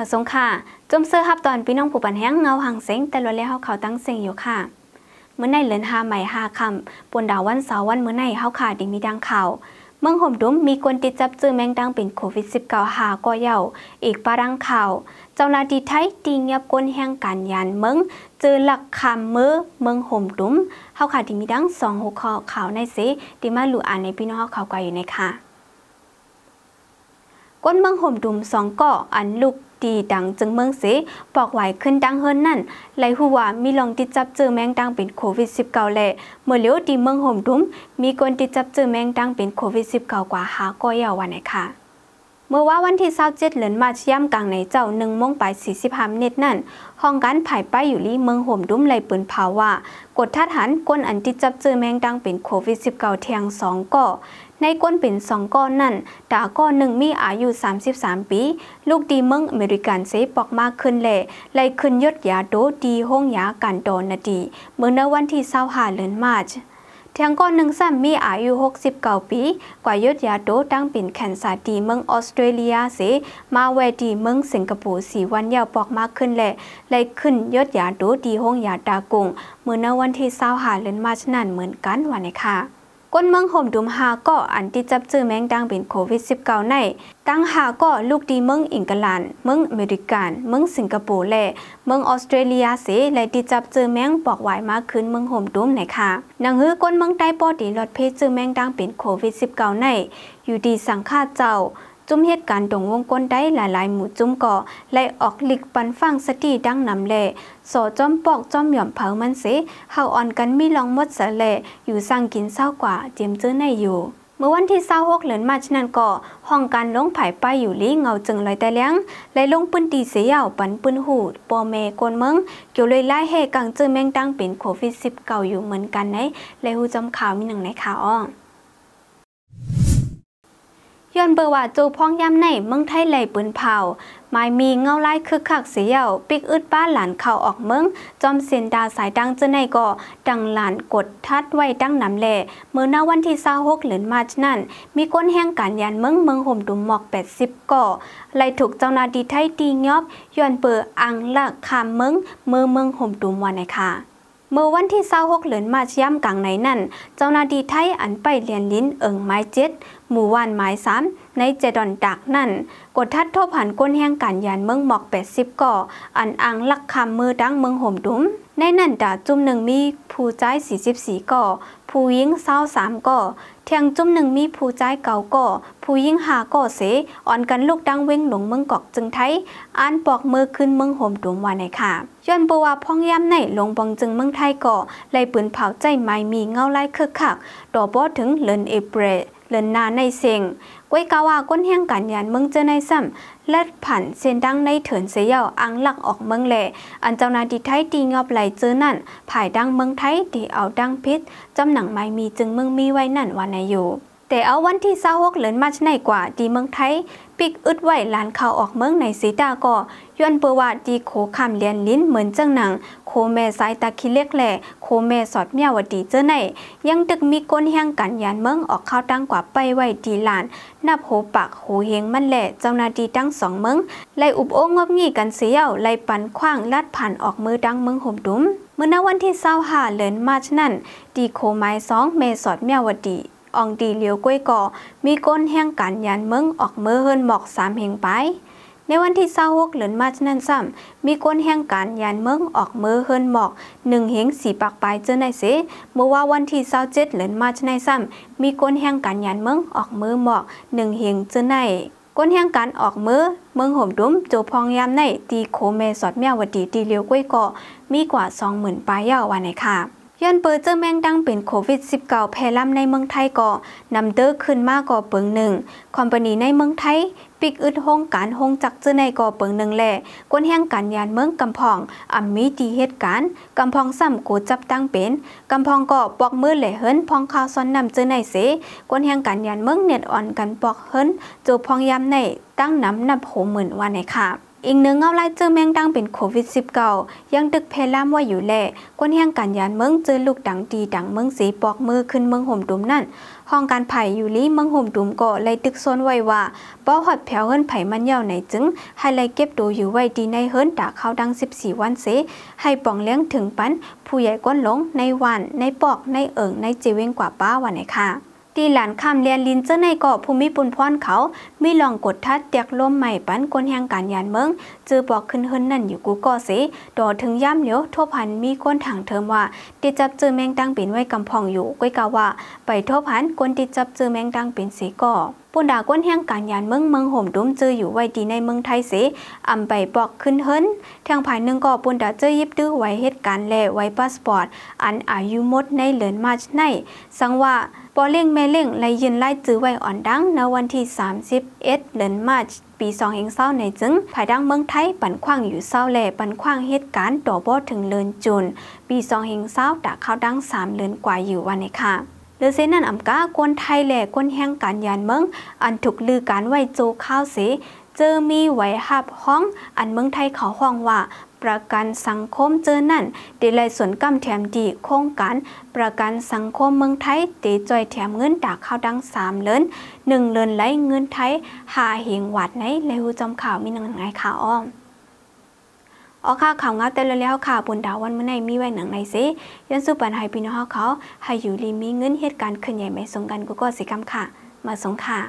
มื่อสงค่ะ จมเสื้อฮับตอน พี่น้องผู้ปันแห้งเงาห่างเซ็งแต่ลวนแล้วเขาเขาตั้งเซ็งอยู่ค่ะ เมื่อในเหรินหาใหม่หาคำปวนดาววันเสาร์วันเมื่อในเฮาขาดิมีดังข่าว เมืองห่มดุ้มมีคนติดจับจื้อแมงดังเป็นโควิด -19 หาก็เย่า อีกปารังข่าวเจ้าหน้าที่ไทยตีเงียบก้นแห่งการยานเมืองเจอหลักคำมือเมืองห่มดุ้มเฮาขาดิมีดังสองหัวข้อข่าวในเสดิมาลู่อ่านในพี่น้องเขากว่อยู่ในค่ะก้นเมืองห่มดุ้มสองเกาะอันลุกดีดังจึงเมืองเสปอกไหวขึ้นดังเฮินนั่นไหลยหัวมีลองติดจับเจอแมงดังเป็นโควิด -19 แลเมื่อเลี้ยวดีเมืองห่มดุ้ม มีคนติดจับเจอแมงดังเป็นโควิด -19 กว่าหากอยาววันไหนค่ะเมื่อว่าวันที่27เดือนมาชย่ำกลางในเจ้าหนึ่งมงไป45เนตนั่นห้องการไผ่ป้าอยู่ลี่เมืองห่มดุ้มไหลปืนภาวะกดทัดหันก้นอันติดจับเจอแมงดังเป็นโควิด -19 เทียง2ก่อในก้นปิ่นสองก้อนนั่นดาก้อนหนึ่งมีอายุ 33 ปี ลูกดีเมืองอเมริกันเซปอกมากขึ้นเละไล่ขึ้นยศยาโดดีห้องยากันโดนนาดีเมื่อในวันที่เศร้าหาเลือนมาร์ทางก้อนหนึ่งซ้ำมีอายุ 69 ปี กว่ายศยาโดตั้งเป็นแขนสาดีเมืองออสเตรเลียเสมาแวดีเมืองสิงคโปร์สีวันยาวปอกมากขึ้นแหละไล่ขึ้นยศยาโดดีห้องยาดากุงเมื่อในวันที่เศร้าหาเลือนมาร์นั่นเหมือนกันวันนี้ค่ะก้นเมืองห่มดุมหาก็อันที่จับจื้อแมงดังเป็นโควิด -19 ใน ตั้งหาก็ลูกดีเมืองอิงกลันเมืองอเมริกันเมืองสิงคโปร์และเมืองออสเตรเลียเสและที่จับจื้อแมงปอกไหวมากขึ้นเมืองห่มดุมไหนค่ะนังฮื้อก้นเมืองใต้ปอดีลอดเพจจื้อแมงดังเป็นโควิด -19 ในอยู่ดีสังฆาเจ้าจุ่มเหตุการณ์ตงวงก้นได้หลายหลายหมู่จุ่มก่อ และออกหลิกปันฟังสตีดังนำเล่สอจอมปอกจอมหย่อมเผามันเสเฮาอ่อนกันมีลองมดสะแล่อยู่สร้างกินเศร้ากว่าเจียมเจือในอยู่ เมื่อวันที่เ้าหกเหลือนมาชนันก่อห้องการลงผายไปอยู่ลี้เงาจึงลอยแต่เลี้ยงและลงปืนตีเสียาวปันปืนหูปอเมกนเมืองเกี่ยวเลยไล่เฮกังเจือแมงตั้งเป็นโควิด19อยู่เหมือนกันไหนและหูจำข่าวมีหนังในข่าวอ้องย้อนเบอร์ว่าจูพ้องย่ำในเมืองไทยไหลปืนเผาไม้มีเงาไล่คึกคักเสียวปิกอึดบ้านหลานเข่าออกเมืองจอมเสียนดาสายดังเจะไในก่อ ดังหลานกดทัดไว้ดังน้ำเละเมื่อหน้าวันที่เศร้าหกเหลือนมาชนั่นมีก้นแห้งการยันเมืองเมืองห่มดุมหมอกแปดสิบก่อ ไล่ถูกเจ้านาดีไทยตียอบย้อนเบอร์อังละคามเมืองเมืองเมืองห่มดุมวันไหนค่ะเมื่อวันที่เศร้าหกเหลือนมาชย่ำกลางไหนนั่นเจ้านาดีไทยอันไปเรียนลิ้นเอิงไม้เจ็ดหมู่วัานหมายซ้ำในเจดอนดักนั่น กดทัดโทผ่านก้นแห่งการยานเมืองหมอก 80ก่ออันอังลักคำมือดังเมืองห่มดุ้มในนั้นดาจุ่มหนึ่งมีผู้ใจ 44ก่อผู้หญิง23ก่อเทียงจุ่มหนึ่งมีผู้ใจเก่าก่อผู้หญิงหาก่อเสอ่อนกันลูกดังเว้งหลงเมืองกอกจึงไทยอ่านปอกมือขึ้นเมืองโหมดวงวานในค่ะย้อนบัวพ่องย้ำในหลงบองจึงเมืองไทยก่อไล่ปืนเผาใจไม้มีเงาไล่คึกคักดอกบ่ถึงเลินเอเปรเลินนาในเซงก้วยกาวาก้นแห้งกันยานเมืองเจอในซ้ำและผ่านเส้นดังในเถินเสียวอังหลักออกเมืองแหล่อันเจ้านาดีไทยตีงอบไหลเจอนั่นภายดังเมืองไทยที่เอาดังพิษจำหนังไม่มีจึงเมืองมีไว้นั่นวันนายอยู่แต่เอาวันที่าหกเหือนมาชในกว่าดีเมืองไทย ปิกอึดไหวหลานข่าวออกเมืองในสีดาก่อย้อนเปว่าดีโคคำเลียนลิ้นเหมือนเจ้าหนัง โคแม่สายตาคิเล็กแหล่โคแม่ สอดเมียวดีเจ้าใหนยังตึกมีก้นแห้งกันยานเมืองออกข้าวตั้งกว่าไปไหวดีหลาน นับโหปากโหเฮงมันแหล่เจ้านาดีตั้งสองเมืองไล่อุบโอ้งบงี่กันเสียวไล่ปันคว้างลัดผ่านออกมือดังเมืองห่มดุมเมื่อวันที่เ้าหาเหลินมาชนั่นดีโคไม้สองเมสอดเมียวดีอองดีเหลียวกล้วยก่อมีก้นแห่งการยันเมืองออกเมื่อเฮินหมอกสามเหงไป ในวันที่เศร้าหกเหลือนมาชนันซ้ำมีก้นแห่งการยันเมืองออกเมื่อเฮินหมอกหนึ่งเหงสีปากปลายเจอในเส เมื่อว่าวันที่เศร้าเจ็ดเหลือนมาชนันซ้ำมีก้นแห่งการยันเมืองออกมือหมอกหนึ่งเหงเจอในก้นแห่งการออกมือเมืองห่มดุ้มโจพองยามในตีโคเมสอดแมววดีตีเลียวกล้วยก่อมีกว่าสองหมื่นปลายเยาววันไหนค่ะย้อนเปิดเจอแมงดังเป็นโควิด -19 แพร่ลำในเมืองไทยก่อนำเด้อขึ้นมากกว่าเปิงหนึ่งคอมพานีในเมืองไทยปิกอึดห้องการห้องจักเจอในก่อเปิงหนึ่งแหล่กวนแห่งการยานเมืองกำพองอัมมีตีเหตุการณ์กำพองซ้ำโกจับตั้งเป็นกำพองก่อปอกมือแหล่เฮิรนพองข่าวซ้อนนำเจอในเสกวนแห่งการยานเมืองเน็ตอ่อนกันปอกเฮิรนจูพองยามในตั้งน้ำนับโหหมื่นวันในค่ะอีกหนึ่งเงาไล่เจอแมงดังเป็นโควิด -19 ยังตึกเพล่ามว่าอยู่แหล่กวนแห่งการยานเมืองเจอลูกดังดีดังเมืองสีปอกมือขึ้นเมืองห่มดุมนั่นห้องการไผ่อยู่ลี่เมืองห่มดุมกาะไลตึกโซนไว้ว่าป้อหอดแผวเฮิรนไผ่มันเย่าไหนจึง ให้ไลเก็บตัวอยู่ไว้ดีในเฮิรนตาเขาดัง 14 วันเสให้ป่องเลี้ยงถึงปันผู้ใหญ่ก้นหลงในวันในปอกในเอิงในจีเวงกว่าป้าวันไหนค่ะทีหลานคำเรียนลินเจ้าในเกาะภูมิปุนพรเขาม่ลองกดทัดเตียกลมใหม่ปั้นกนแห่งการยานเมืองจือบอกขึ้นเฮินนั่นอยู่กูก็อสต่อถึงย่ำเหลียวทบพันมีก้นถังเทอมว่าติดจับจือแมงดังเป็นไว้กำพองอยู่ก้อยกาว่าไปทบพันกนติดจับจือแมงดังเป็นสีก่อปุ่นดาก้นแห่งการยานเมืองเมืองห่มดุมจืออยู่ไว้ดีในเมืองไทยเสอำไปบอกขึ้นเฮินทางภายหนึ่งก็ปุ่นดาเจอยิบดื้อไว้เหตุการณ์แล่ไว้พาสปอร์ต อันอายุมดในเหลือนมาชในสังว่าปอเล่งแม่เล่งไลยืนไล่จื้อไว้อ่อนดังในวันที่31เดือนมาร์ปี2เฮงเศร้าในจึงภายดังเมืองไทยปันคว้างอยู่เศร้าแลปันคว้างเหตุการณ์ต่อบอถึงเลินจุนปี2เฮงเศร้าดเข้าดัง3เลือนกว่าอยู่วันนี้ค่ะเลือเซนันอำกากวนไทยแหล่กวนแห่งการยานเมืองอันถูกลือการไว้โจข้าวเสเจอมีไว้หับห้องอันเมืองไทยเขาห้องว่าประกันสังคมเจอนั่นเดลไยส่วนกำแถมดี โครงการประกันสังคมเมืองไทยเตจอยแถมเงินดากข้าวดังสามเลินหนึ่งเลินไลลเงินไทยหาเหงหวัดในเลวจำข่าวมีหนังไงข่าวอ้อมอ๋อค่ะข่าวงาเต็มแล้วค่ะบนดาววันเมื่อไห่มีไว้หนังในซิ ยันสุปันไหปีน้อเขา ให้อยู่ริมีเงินเหตุการณ์ขึ้นใหญ่ไม่สงกันกูก็สิกรรมค่ะ มาสงค่ะ